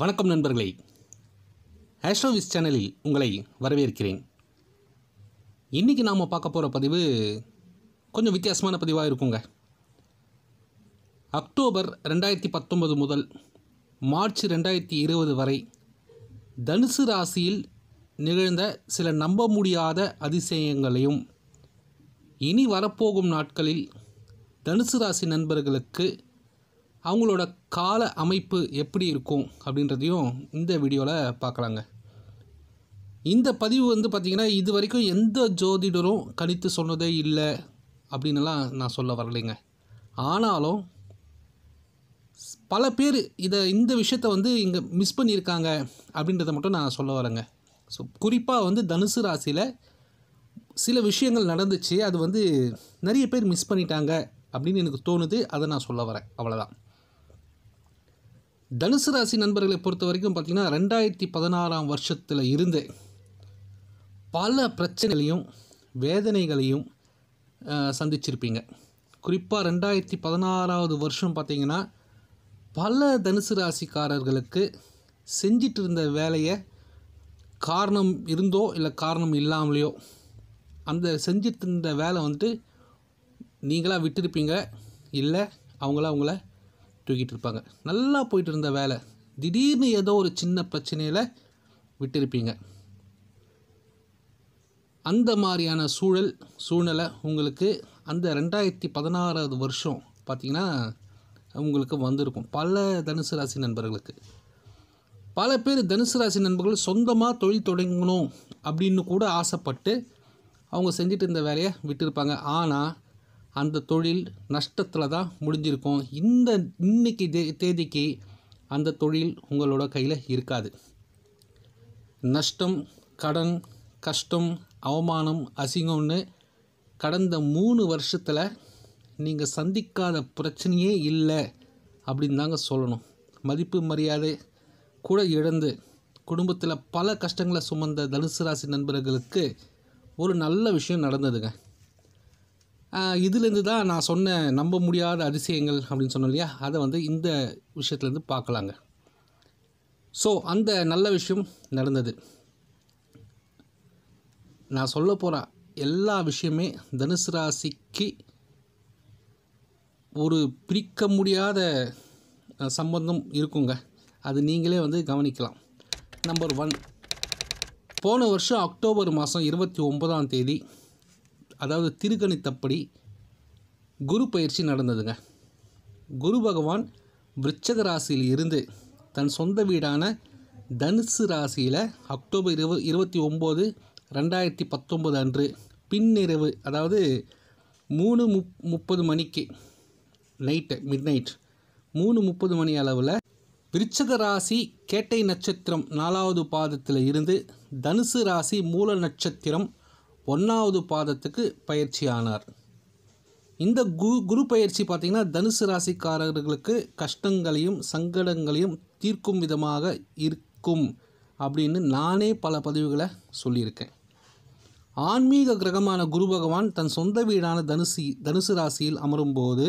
வணக்கம் நண்பர்களே ஆஸ்ட்ரோவிஸ் சேனலில் உங்களை வரவேற்கிறேன் இன்றைக்கி நாம் பார்க்க போகிற பதிவு கொஞ்சம் வித்தியாசமான பதிவாக இருக்குங்க அக்டோபர் ரெண்டாயிரத்தி பத்தொன்பது முதல் மார்ச் ரெண்டாயிரத்தி இருபது வரை தனுசு ராசியில் நிகழ்ந்த சில நம்ப முடியாத அதிசயங்களையும் இனி வரப்போகும் நாட்களில் தனுசு ராசி நண்பர்களுக்கு அவங்களோட கால அமைப்பு எப்படி இருக்கும் அப்படின்றதையும் இந்த வீடியோவில் பார்க்கலாங்க இந்த பதிவு வந்து பார்த்திங்கன்னா இது வரைக்கும் எந்த ஜோதிடரும் கணித்து சொன்னதே இல்லை அப்படின்னுலாம் நான் சொல்ல வரலைங்க ஆனாலும் பல பேர் இதை இந்த விஷயத்த வந்து இங்கே மிஸ் பண்ணியிருக்காங்க அப்படின்றத மட்டும் நான் சொல்ல வரேங்க ஸோ குறிப்பாக வந்து தனுசு ராசியில் சில விஷயங்கள் நடந்துச்சு அது வந்து நிறைய பேர் மிஸ் பண்ணிட்டாங்க அப்படின்னு எனக்கு தோணுது அதை நான் சொல்ல வரேன் அவ்வளோதான் தனுசு ராசி நண்பர்களை பொறுத்த வரைக்கும் பார்த்திங்கன்னா ரெண்டாயிரத்தி பதினாறாம் வருஷத்தில் இருந்தே பல பிரச்சனைகளையும் வேதனைகளையும் சந்திச்சிருப்பீங்க குறிப்பாக ரெண்டாயிரத்தி பதினாறாவது வருஷம் பார்த்திங்கன்னா பல தனுசு ராசிக்காரர்களுக்கு செஞ்சிட்டு இருந்த வேலையை காரணம் இருந்தோ இல்லை காரணம் இல்லாமலையோ அந்த செஞ்சிட்டு இருந்த வேலை வந்துட்டு நீங்களாக விட்டுருப்பீங்க இல்லை அவங்கள அவங்கள தூக்கிட்டு இருப்பாங்க நல்லா போயிட்டு இருந்த வேலை திடீர்னு ஏதோ ஒரு சின்ன பிரச்சனையில் விட்டிருப்பீங்க அந்த மாதிரியான சூழல் சூழ்நிலை உங்களுக்கு அந்த ரெண்டாயிரத்தி பதினாறாவது வருஷம் பார்த்திங்கன்னா உங்களுக்கு வந்திருக்கும் பல தனுசு ராசி நண்பர்களுக்கு பல பேர் தனுசு ராசி நண்பர்கள் சொந்தமாக தொழில் தொடங்கணும் அப்படின்னு கூட ஆசைப்பட்டு அவங்க செஞ்சுட்டு இருந்த வேலையை விட்டுருப்பாங்க ஆனால் அந்த தொழில் நஷ்டத்தில் தான் முடிஞ்சிருக்கும் இந்த இன்னைக்கு தே தேதிக்கு அந்த தொழில் உங்களோட கையில் இருக்காது நஷ்டம் கடன் கஷ்டம் அவமானம் அசிங்கம்னு கடந்த மூணு வருஷத்தில் நீங்கள் சந்திக்காத பிரச்சனையே இல்லை அப்படின்னு தாங்க சொல்லணும் மதிப்பு மரியாதை கூட இழந்து குடும்பத்தில் பல கஷ்டங்களை சுமந்த தனுசு ராசி நண்பர்களுக்கு ஒரு நல்ல விஷயம் நடந்ததுங்க இதுலேருந்து தான் நான் சொன்ன நம்ப முடியாத அதிசயங்கள் அப்படின்னு சொன்னோம் இல்லையா அதை வந்து இந்த விஷயத்துலேருந்து பார்க்கலாங்க ஸோ அந்த நல்ல விஷயம் நடந்தது நான் சொல்ல போகிறேன் எல்லா விஷயமே தனுசு ராசிக்கு ஒரு பிரிக்க முடியாத சம்பந்தம் இருக்குங்க அது நீங்களே வந்து கவனிக்கலாம் நம்பர் ஒன் போன வருஷம் அக்டோபர் மாதம் இருபத்தி ஒன்பதாம் தேதி அதாவது திருக்கணித்தப்படி குரு பயிற்சி நடந்ததுங்க குரு பகவான் விருச்சக ராசியில் இருந்து தன் சொந்த வீடான தனுசு ராசியில் அக்டோபர் இருவ இருபத்தி ஒம்பது ரெண்டாயிரத்தி பத்தொம்பது அன்று பின்னிரவு அதாவது மூணு முப் முப்பது மணிக்கு நைட்டு மிட் நைட் மூணு முப்பது மணி அளவில் விருச்சக ராசி கேட்டை நட்சத்திரம் நாலாவது பாதத்தில் இருந்து தனுசு ராசி மூல நட்சத்திரம் ஒன்றாவது பாதத்துக்கு பயிற்சியானார் இந்த குரு குரு பயிற்சி பார்த்திங்கன்னா தனுசு ராசிக்காரர்களுக்கு கஷ்டங்களையும் சங்கடங்களையும் தீர்க்கும் விதமாக இருக்கும் அப்படின்னு நானே பல பதிவுகளை சொல்லியிருக்கேன் ஆன்மீக கிரகமான குரு பகவான் தன் சொந்த வீடான தனுசு தனுசு ராசியில் அமரும்போது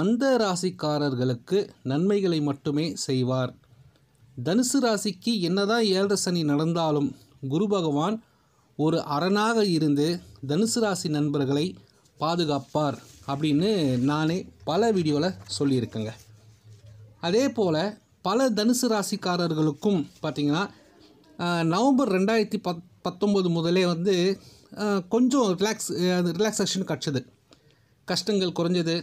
அந்த ராசிக்காரர்களுக்கு நன்மைகளை மட்டுமே செய்வார் தனுசு ராசிக்கு என்னதான் ஏழரை சனி நடந்தாலும் குரு பகவான் ஒரு அரணாக இருந்து தனுசு ராசி நண்பர்களை பாதுகாப்பார் அப்படின்னு நானே பல வீடியோவில் சொல்லியிருக்கேங்க அதே போல் பல தனுசு ராசிக்காரர்களுக்கும் பார்த்திங்கன்னா நவம்பர் ரெண்டாயிரத்தி பத் பத்தொம்போது முதலே வந்து கொஞ்சம் ரிலாக்ஸ் அது ரிலாக்ஸேஷன் கிடச்சிது கஷ்டங்கள் குறைஞ்சது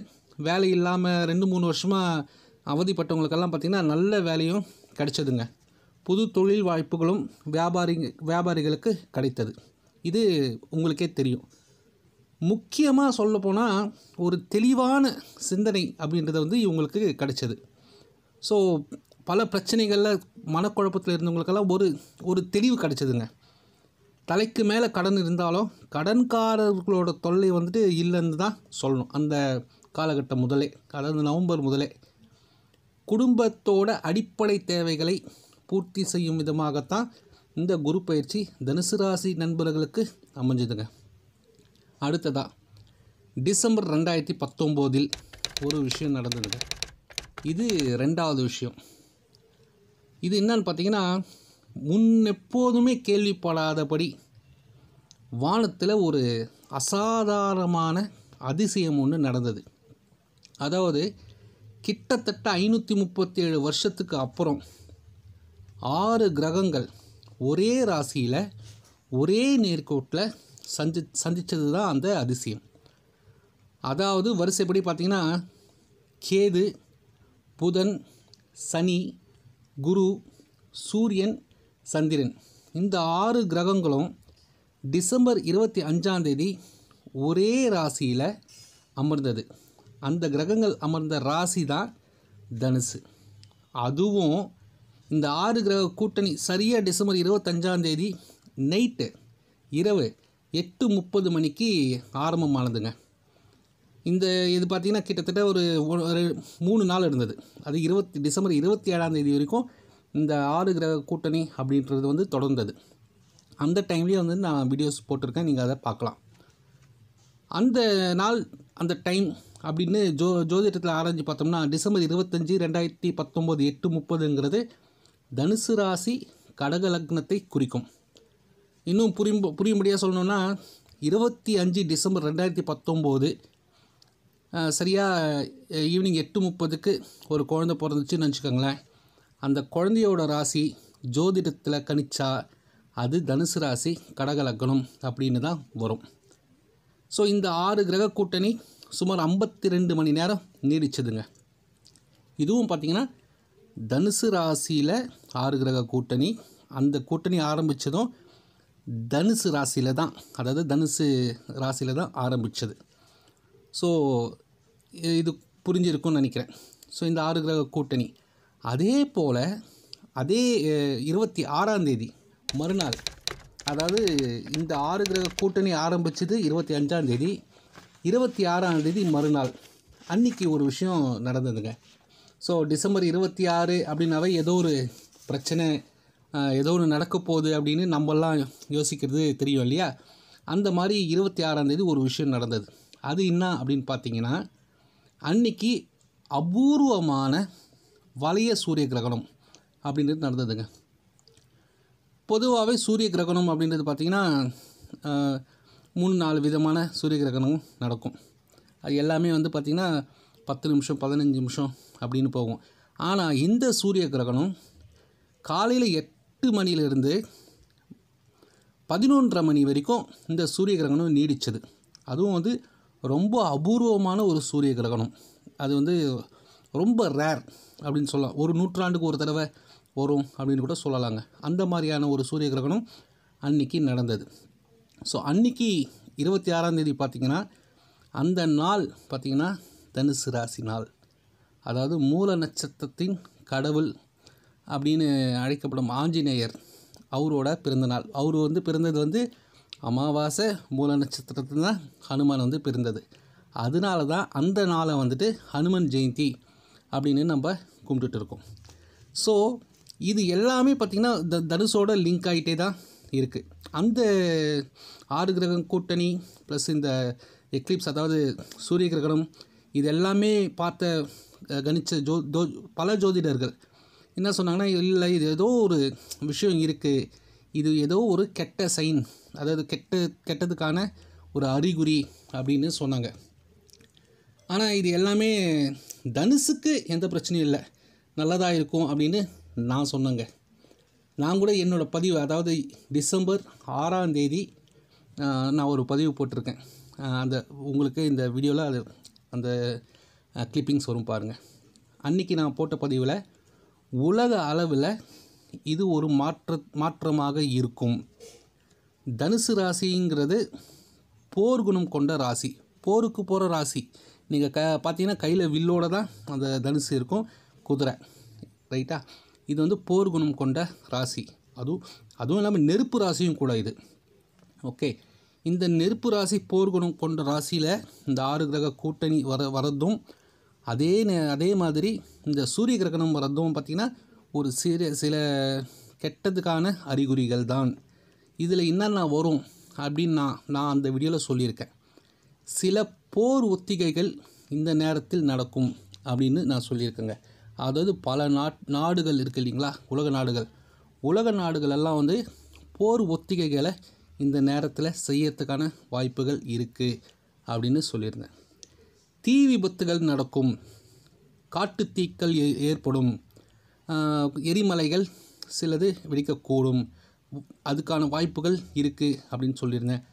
வேலை இல்லாமல் ரெண்டு மூணு வருஷமாக அவதிப்பட்டவங்களுக்கெல்லாம் பார்த்திங்கன்னா நல்ல வேலையும் கிடச்சிதுங்க புது தொழில் வாய்ப்புகளும் வியாபாரி வியாபாரிகளுக்கு கிடைத்தது இது உங்களுக்கே தெரியும் முக்கியமாக சொல்லப்போனால் ஒரு தெளிவான சிந்தனை அப்படின்றத வந்து இவங்களுக்கு கிடைச்சது ஸோ பல பிரச்சனைகளில் மனக்குழப்பத்தில் இருந்தவங்களுக்கெல்லாம் ஒரு ஒரு தெளிவு கிடைச்சதுங்க தலைக்கு மேலே கடன் இருந்தாலும் கடன்காரர்களோட தொல்லை வந்துட்டு இல்லைன்னு தான் சொல்லணும் அந்த காலகட்டம் முதலே அதாவது நவம்பர் முதலே குடும்பத்தோட அடிப்படை தேவைகளை பூர்த்தி செய்யும் விதமாகத்தான் இந்த குரு பயிற்சி தனுசு ராசி நண்பர்களுக்கு அமைஞ்சதுங்க அடுத்ததாக டிசம்பர் ரெண்டாயிரத்தி பத்தொம்போதில் ஒரு விஷயம் நடந்ததுங்க இது ரெண்டாவது விஷயம் இது என்னன்னு பார்த்தீங்கன்னா முன் எப்போதுமே கேள்விப்படாதபடி வானத்தில் ஒரு அசாதாரணமான அதிசயம் ஒன்று நடந்தது அதாவது கிட்டத்தட்ட ஐநூற்றி முப்பத்தேழு வருஷத்துக்கு அப்புறம் ஆறு கிரகங்கள் ஒரே ராசியில் ஒரே நேர்கோட்டில் சந்தி சந்தித்தது தான் அந்த அதிசயம் அதாவது வரிசைப்படி பார்த்திங்கன்னா கேது புதன் சனி குரு சூரியன் சந்திரன் இந்த ஆறு கிரகங்களும் டிசம்பர் இருபத்தி அஞ்சாம் தேதி ஒரே ராசியில் அமர்ந்தது அந்த கிரகங்கள் அமர்ந்த ராசி தான் தனுசு அதுவும் இந்த ஆறு கிரக கூட்டணி சரியாக டிசம்பர் இருபத்தஞ்சாம் தேதி நைட்டு இரவு எட்டு முப்பது மணிக்கு ஆரம்பமானதுங்க இந்த இது பார்த்திங்கன்னா கிட்டத்தட்ட ஒரு ஒரு மூணு நாள் இருந்தது அது இருபத்தி டிசம்பர் இருபத்தி ஏழாம் தேதி வரைக்கும் இந்த ஆறு கிரக கூட்டணி அப்படின்றது வந்து தொடர்ந்தது அந்த டைம்லேயே வந்து நான் வீடியோஸ் போட்டிருக்கேன் நீங்கள் அதை பார்க்கலாம் அந்த நாள் அந்த டைம் அப்படின்னு ஜோ ஜோதிடத்தில் ஆராய்ஞ்சு பார்த்தோம்னா டிசம்பர் இருபத்தஞ்சி ரெண்டாயிரத்தி பத்தொம்போது எட்டு முப்பதுங்கிறது தனுசு ராசி கடக லக்னத்தை குறிக்கும் இன்னும் புரியும் புரியும்படியாக சொல்லணும்னா இருபத்தி அஞ்சு டிசம்பர் ரெண்டாயிரத்தி பத்தொம்போது சரியாக ஈவினிங் எட்டு முப்பதுக்கு ஒரு குழந்தை பிறந்துச்சுன்னு வச்சுக்கோங்களேன் அந்த குழந்தையோட ராசி ஜோதிடத்தில் கணிச்சா அது தனுசு ராசி கடகலக்கணம் அப்படின்னு தான் வரும் ஸோ இந்த ஆறு கிரக கூட்டணி சுமார் ஐம்பத்தி ரெண்டு மணி நேரம் நீடிச்சதுங்க இதுவும் பார்த்திங்கன்னா தனுசு ராசியில் ஆறு கிரக கூட்டணி அந்த கூட்டணி ஆரம்பித்ததும் தனுசு ராசியில் தான் அதாவது தனுசு ராசியில் தான் ஆரம்பித்தது ஸோ இது புரிஞ்சிருக்கும்னு நினைக்கிறேன் ஸோ இந்த ஆறு கிரக கூட்டணி அதே போல் அதே இருபத்தி ஆறாம் தேதி மறுநாள் அதாவது இந்த ஆறு கிரக கூட்டணி ஆரம்பித்தது இருபத்தி அஞ்சாந்தேதி இருபத்தி ஆறாம் தேதி மறுநாள் அன்றைக்கி ஒரு விஷயம் நடந்ததுங்க ஸோ டிசம்பர் இருபத்தி ஆறு அப்படின்னாவே ஏதோ ஒரு பிரச்சனை ஏதோ ஒன்று நடக்க போகுது அப்படின்னு நம்மெல்லாம் யோசிக்கிறது தெரியும் இல்லையா அந்த மாதிரி இருபத்தி ஆறாந்தேதி ஒரு விஷயம் நடந்தது அது என்ன அப்படின்னு பார்த்தீங்கன்னா அன்னைக்கு அபூர்வமான வளைய சூரிய கிரகணம் அப்படின்றது நடந்ததுங்க பொதுவாகவே சூரிய கிரகணம் அப்படின்றது பார்த்திங்கன்னா மூணு நாலு விதமான சூரிய கிரகணம் நடக்கும் அது எல்லாமே வந்து பார்த்திங்கன்னா பத்து நிமிஷம் பதினஞ்சு நிமிஷம் அப்படின்னு போகும் ஆனால் இந்த சூரிய கிரகணம் காலையில் எட்டு மணியிலிருந்து பதினொன்றரை மணி வரைக்கும் இந்த சூரிய கிரகணம் நீடித்தது அதுவும் வந்து ரொம்ப அபூர்வமான ஒரு சூரிய கிரகணம் அது வந்து ரொம்ப ரேர் அப்படின்னு சொல்லலாம் ஒரு நூற்றாண்டுக்கு ஒரு தடவை வரும் அப்படின்னு கூட சொல்லலாங்க அந்த மாதிரியான ஒரு சூரிய கிரகணம் அன்னைக்கு நடந்தது ஸோ அன்னைக்கு இருபத்தி ஆறாம் தேதி பார்த்திங்கன்னா அந்த நாள் பார்த்திங்கன்னா தனுசு ராசி நாள் அதாவது மூல நட்சத்திரத்தின் கடவுள் அப்படின்னு அழைக்கப்படும் ஆஞ்சநேயர் அவரோட பிறந்தநாள் அவர் வந்து பிறந்தது வந்து அமாவாசை மூல நட்சத்திரத்தில் தான் ஹனுமான் வந்து பிறந்தது அதனால தான் அந்த நாளை வந்துட்டு ஹனுமன் ஜெயந்தி அப்படின்னு நம்ம கும்பிட்டுட்டு இருக்கோம் ஸோ இது எல்லாமே பார்த்திங்கன்னா த தனுஷோட லிங்க் ஆகிட்டே தான் இருக்குது அந்த ஆறு கிரகம் கூட்டணி ப்ளஸ் இந்த எக்லிப்ஸ் அதாவது சூரிய கிரகணம் இது எல்லாமே பார்த்த கணிச்ச ஜோ ஜோ பல ஜோதிடர்கள் என்ன சொன்னாங்கன்னா இல்லை இது ஏதோ ஒரு விஷயம் இருக்குது இது ஏதோ ஒரு கெட்ட சைன் அதாவது கெட்ட கெட்டதுக்கான ஒரு அறிகுறி அப்படின்னு சொன்னாங்க ஆனால் இது எல்லாமே தனுசுக்கு எந்த பிரச்சனையும் இல்லை நல்லதாக இருக்கும் அப்படின்னு நான் சொன்னேங்க நான் கூட என்னோடய பதிவு அதாவது டிசம்பர் ஆறாம் தேதி நான் ஒரு பதிவு போட்டிருக்கேன் அந்த உங்களுக்கு இந்த வீடியோவில் அது அந்த கிளிப்பிங்ஸ் வரும் பாருங்கள் அன்றைக்கி நான் போட்ட பதிவில் உலக அளவில் இது ஒரு மாற்ற மாற்றமாக இருக்கும் தனுசு ராசிங்கிறது போர் குணம் கொண்ட ராசி போருக்கு போகிற ராசி நீங்கள் க பார்த்தீங்கன்னா கையில் வில்லோடு தான் அந்த தனுசு இருக்கும் குதிரை ரைட்டா இது வந்து போர் குணம் கொண்ட ராசி அதுவும் அதுவும் இல்லாமல் நெருப்பு ராசியும் கூட இது ஓகே இந்த நெருப்பு ராசி போர் குணம் கொண்ட ராசியில் இந்த ஆறு கிரக கூட்டணி வர வரதும் அதே அதே மாதிரி இந்த சூரிய கிரகணம் வரதும் பார்த்திங்கன்னா ஒரு சிறு சில கெட்டதுக்கான அறிகுறிகள் தான் இதில் என்னென்ன வரும் அப்படின்னு நான் அந்த வீடியோவில் சொல்லியிருக்கேன் சில போர் ஒத்திகைகள் இந்த நேரத்தில் நடக்கும் அப்படின்னு நான் சொல்லியிருக்கேங்க அதாவது பல நாட் நாடுகள் இருக்குது இல்லைங்களா உலக நாடுகள் உலக நாடுகளெல்லாம் வந்து போர் ஒத்திகைகளை இந்த நேரத்தில் செய்யறதுக்கான வாய்ப்புகள் இருக்குது அப்படின்னு சொல்லியிருந்தேன் தீ விபத்துகள் நடக்கும் காட்டுத்தீக்கள் ஏற்படும் எரிமலைகள் சிலது வெடிக்கக்கூடும் அதுக்கான வாய்ப்புகள் இருக்குது அப்படின்னு சொல்லியிருந்தேன்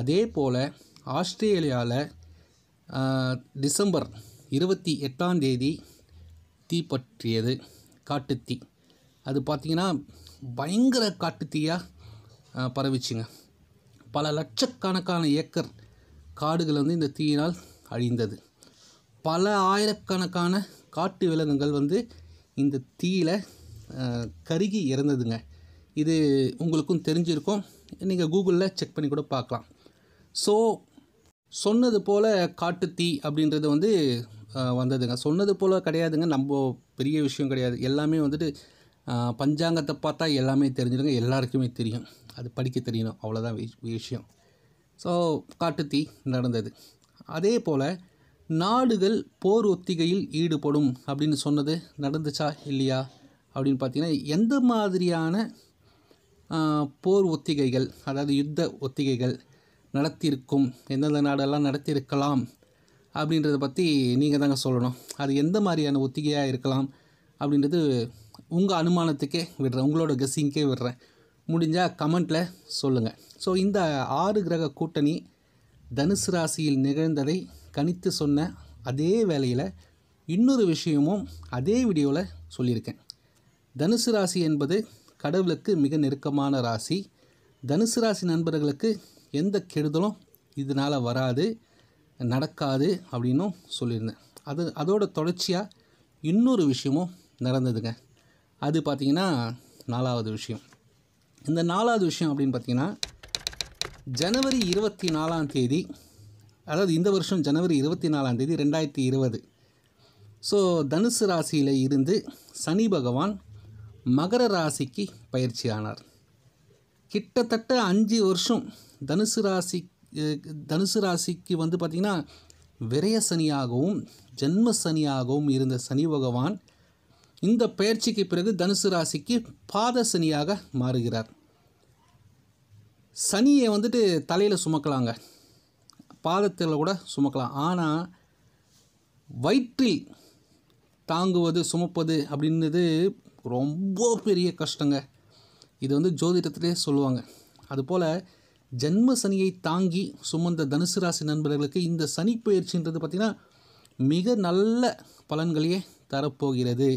அதே போல் ஆஸ்திரேலியாவில் டிசம்பர் இருபத்தி எட்டாம் தேதி தீ பற்றியது காட்டுத்தீ அது பார்த்திங்கன்னா பயங்கர காட்டுத்தீயாக பரவிச்சுங்க பல லட்சக்கணக்கான ஏக்கர் காடுகள் வந்து இந்த தீயினால் அழிந்தது பல ஆயிரக்கணக்கான காட்டு விலங்குகள் வந்து இந்த தீயில் கருகி இறந்ததுங்க இது உங்களுக்கும் தெரிஞ்சிருக்கும் நீங்கள் கூகுளில் செக் பண்ணி கூட பார்க்கலாம் ஸோ சொன்னது போல் காட்டுத்தீ அப்படின்றது வந்து வந்ததுங்க சொன்னது போல் கிடையாதுங்க நம்ம பெரிய விஷயம் கிடையாது எல்லாமே வந்துட்டு பஞ்சாங்கத்தை பார்த்தா எல்லாமே தெரிஞ்சிருங்க எல்லாருக்குமே தெரியும் அது படிக்க தெரியணும் அவ்வளோதான் விஷயம் ஸோ காட்டுத்தீ நடந்தது அதே போல் நாடுகள் போர் ஒத்திகையில் ஈடுபடும் அப்படின்னு சொன்னது நடந்துச்சா இல்லையா அப்படின்னு பார்த்தீங்கன்னா எந்த மாதிரியான போர் ஒத்திகைகள் அதாவது யுத்த ஒத்திகைகள் நடத்தியிருக்கும் எந்தெந்த நாடெல்லாம் நடத்தியிருக்கலாம் அப்படின்றத பற்றி நீங்கள் தாங்க சொல்லணும் அது எந்த மாதிரியான ஒத்திகையாக இருக்கலாம் அப்படின்றது உங்கள் அனுமானத்துக்கே விடுறேன் உங்களோட கெஸ்ஸிங்க்கே விடுறேன் முடிஞ்சால் கமெண்ட்டில் சொல்லுங்கள் ஸோ இந்த ஆறு கிரக கூட்டணி தனுசு ராசியில் நிகழ்ந்ததை கணித்து சொன்ன அதே வேலையில் இன்னொரு விஷயமும் அதே வீடியோவில் சொல்லியிருக்கேன் தனுசு ராசி என்பது கடவுளுக்கு மிக நெருக்கமான ராசி தனுசு ராசி நண்பர்களுக்கு எந்த கெடுதலும் இதனால் வராது நடக்காது அப்படின்னும் சொல்லியிருந்தேன் அது அதோட தொடர்ச்சியாக இன்னொரு விஷயமும் நடந்ததுங்க அது பார்த்திங்கன்னா நாலாவது விஷயம் இந்த நாலாவது விஷயம் அப்படின்னு பார்த்திங்கன்னா ஜனவரி இருபத்தி நாலாம் தேதி அதாவது இந்த வருஷம் ஜனவரி இருபத்தி நாலாம் தேதி ரெண்டாயிரத்தி இருபது ஸோ தனுசு ராசியில் இருந்து சனி பகவான் மகர ராசிக்கு பயிற்சியானார் கிட்டத்தட்ட அஞ்சு வருஷம் தனுசு ராசி தனுசு ராசிக்கு வந்து பார்த்திங்கன்னா விரய சனியாகவும் ஜென்ம சனியாகவும் இருந்த சனி பகவான் இந்த பயிற்சிக்கு பிறகு தனுசு ராசிக்கு பாத சனியாக மாறுகிறார் சனியை வந்துட்டு தலையில் சுமக்கலாங்க பாதத்தில் கூட சுமக்கலாம் ஆனால் வயிற்றில் தாங்குவது சுமப்பது அப்படின்றது ரொம்ப பெரிய கஷ்டங்க இது வந்து ஜோதிடத்திலே சொல்லுவாங்க அதுபோல் ஜென்ம சனியை தாங்கி சுமந்த தனுசு ராசி நண்பர்களுக்கு இந்த சனி பயிற்சின்றது பார்த்திங்கன்னா மிக நல்ல பலன்களையே தரப்போகிறது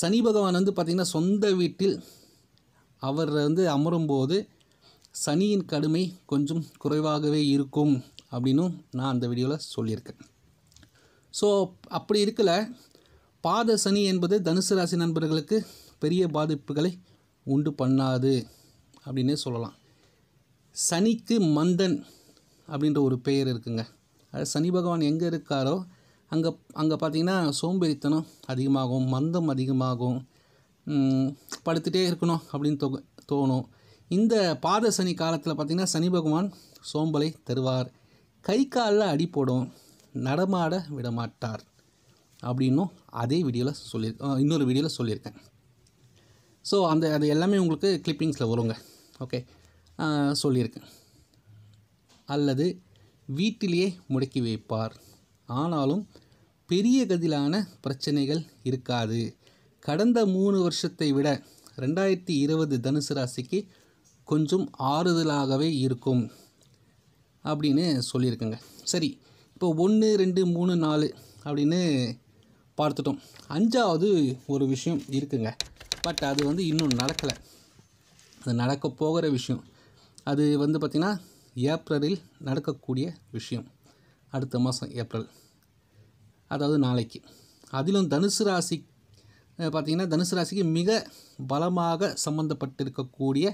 சனி பகவான் வந்து பார்த்திங்கன்னா சொந்த வீட்டில் அவர் வந்து அமரும்போது சனியின் கடுமை கொஞ்சம் குறைவாகவே இருக்கும் அப்படின்னு நான் அந்த வீடியோவில் சொல்லியிருக்கேன் ஸோ அப்படி இருக்கல பாத சனி என்பது தனுசு ராசி நண்பர்களுக்கு பெரிய பாதிப்புகளை உண்டு பண்ணாது அப்படின்னே சொல்லலாம் சனிக்கு மந்தன் அப்படின்ற ஒரு பெயர் இருக்குங்க அது சனி பகவான் எங்கே இருக்காரோ அங்கே அங்கே பார்த்தீங்கன்னா சோம்பேறித்தனம் அதிகமாகும் மந்தம் அதிகமாகும் படுத்துகிட்டே இருக்கணும் அப்படின்னு தோ தோணும் இந்த பாத சனி காலத்தில் பார்த்திங்கன்னா சனி பகவான் சோம்பலை தருவார் கை காலில் அடி போடும் நடமாட விடமாட்டார் அப்படின்னும் அதே வீடியோவில் சொல்லி இன்னொரு வீடியோவில் சொல்லியிருக்கேன் ஸோ அந்த அது எல்லாமே உங்களுக்கு கிளிப்பிங்ஸில் வருங்க ஓகே சொல்லியிருக்கேன் அல்லது வீட்டிலேயே முடக்கி வைப்பார் ஆனாலும் பெரிய கதிலான பிரச்சனைகள் இருக்காது கடந்த மூணு வருஷத்தை விட ரெண்டாயிரத்தி இருபது தனுசு ராசிக்கு கொஞ்சம் ஆறுதலாகவே இருக்கும் அப்படின்னு சொல்லியிருக்கேங்க சரி இப்போ ஒன்று ரெண்டு மூணு நாலு அப்படின்னு பார்த்துட்டோம் அஞ்சாவது ஒரு விஷயம் இருக்குங்க பட் அது வந்து இன்னும் நடக்கலை அது நடக்க போகிற விஷயம் அது வந்து பார்த்திங்கன்னா ஏப்ரலில் நடக்கக்கூடிய விஷயம் அடுத்த மாதம் ஏப்ரல் அதாவது நாளைக்கு அதிலும் தனுசு ராசி பார்த்திங்கன்னா தனுசு ராசிக்கு மிக பலமாக சம்மந்தப்பட்டிருக்கக்கூடிய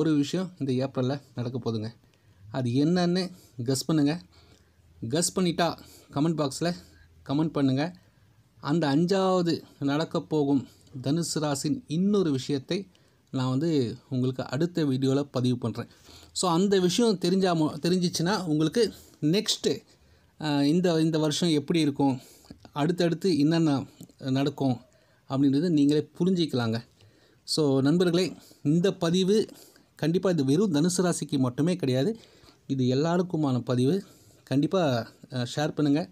ஒரு விஷயம் இந்த ஏப்ரலில் நடக்க போதுங்க அது என்னன்னு கஸ் பண்ணுங்கள் கஸ் பண்ணிட்டா கமெண்ட் பாக்ஸில் கமெண்ட் பண்ணுங்கள் அந்த அஞ்சாவது நடக்கப் போகும் தனுசு ராசின் இன்னொரு விஷயத்தை நான் வந்து உங்களுக்கு அடுத்த வீடியோவில் பதிவு பண்ணுறேன் ஸோ அந்த விஷயம் தெரிஞ்சா தெரிஞ்சிச்சுன்னா உங்களுக்கு நெக்ஸ்ட்டு இந்த இந்த வருஷம் எப்படி இருக்கும் அடுத்தடுத்து என்னென்ன நடக்கும் அப்படின்றது நீங்களே புரிஞ்சிக்கலாங்க ஸோ நண்பர்களே இந்த பதிவு கண்டிப்பாக இது வெறும் தனுசு ராசிக்கு மட்டுமே கிடையாது இது எல்லாருக்குமான பதிவு கண்டிப்பாக ஷேர் பண்ணுங்கள்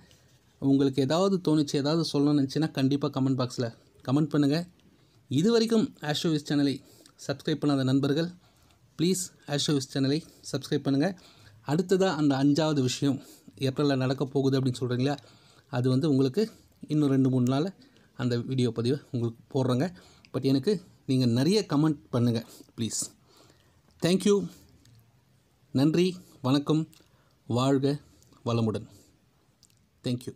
உங்களுக்கு ஏதாவது தோணுச்சு ஏதாவது சொல்லணும்னு நினச்சின்னா கண்டிப்பாக கமெண்ட் பாக்ஸில் கமெண்ட் பண்ணுங்கள் இது வரைக்கும் ஆஷோவிஸ் சேனலை சப்ஸ்கிரைப் பண்ணாத நண்பர்கள் ப்ளீஸ் ஆஷோவிஸ் சேனலை சப்ஸ்கிரைப் பண்ணுங்கள் அடுத்ததாக அந்த அஞ்சாவது விஷயம் ஏப்ரலில் நடக்க போகுது அப்படின்னு சொல்கிறீங்களா அது வந்து உங்களுக்கு இன்னும் ரெண்டு மூணு நாள் அந்த வீடியோ பதிவை உங்களுக்கு போடுறேங்க பட் எனக்கு நீங்கள் நிறைய கமெண்ட் பண்ணுங்கள் ப்ளீஸ் தேங்க்யூ நன்றி வணக்கம் வாழ்க வளமுடன் தேங்க்யூ